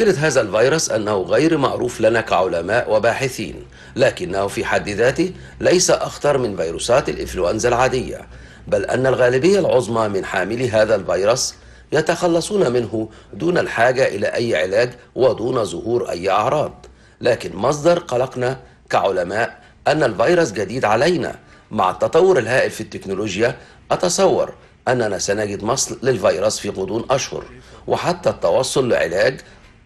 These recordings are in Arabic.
مشكلة هذا الفيروس أنه غير معروف لنا كعلماء وباحثين لكنه في حد ذاته ليس أخطر من فيروسات الإنفلونزا العادية بل أن الغالبية العظمى من حاملي هذا الفيروس يتخلصون منه دون الحاجة إلى أي علاج ودون ظهور أي أعراض لكن مصدر قلقنا كعلماء أن الفيروس جديد علينا مع التطور الهائل في التكنولوجيا أتصور أننا سنجد مصل للفيروس في غضون أشهر وحتى التوصل لعلاج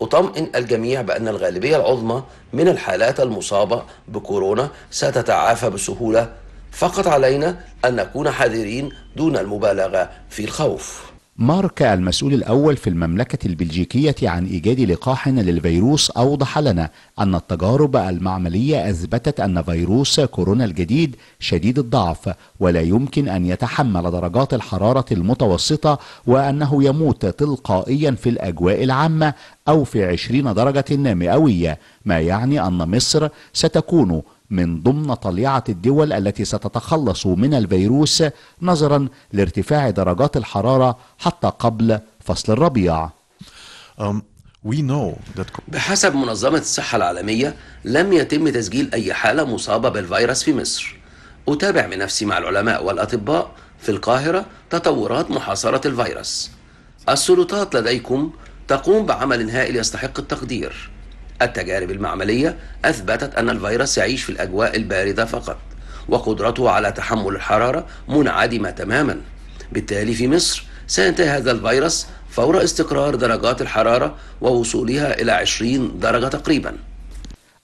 أطمئن الجميع بأن الغالبية العظمى من الحالات المصابة بكورونا ستتعافى بسهولة فقط علينا أن نكون حذرين دون المبالغة في الخوف مارك المسؤول الأول في المملكة البلجيكية عن إيجاد لقاح للفيروس أوضح لنا أن التجارب المعملية أثبتت أن فيروس كورونا الجديد شديد الضعف ولا يمكن أن يتحمل درجات الحرارة المتوسطة وأنه يموت تلقائيا في الأجواء العامة أو في 20 درجة مئوية ما يعني أن مصر ستكون من ضمن طليعة الدول التي ستتخلص من الفيروس نظرا لارتفاع درجات الحرارة حتى قبل فصل الربيع. Um. بحسب منظمة الصحة العالمية لم يتم تسجيل أي حالة مصابة بالفيروس في مصر أتابع بنفسي مع العلماء والأطباء في القاهرة تطورات محاصرة الفيروس السلطات لديكم تقوم بعمل هائل يستحق التقدير التجارب المعملية أثبتت أن الفيروس يعيش في الأجواء الباردة فقط وقدرته على تحمل الحرارة منعدمة تماما بالتالي في مصر سينتهي هذا الفيروس فور استقرار درجات الحرارة ووصولها إلى 20 درجة تقريباً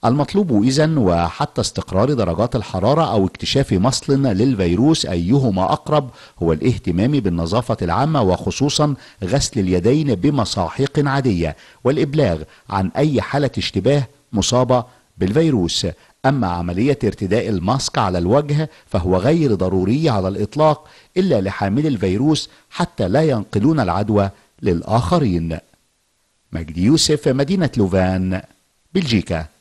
المطلوب إذا وحتى استقرار درجات الحرارة أو اكتشاف مصل للفيروس أيهما أقرب هو الاهتمام بالنظافة العامة وخصوصا غسل اليدين بمساحيق عادية والإبلاغ عن أي حالة اشتباه مصابة بالفيروس أما عملية ارتداء الماسك على الوجه فهو غير ضروري على الإطلاق إلا لحامل الفيروس حتى لا ينقلون العدوى للآخرين مجدي يوسف مدينة لوفان بلجيكا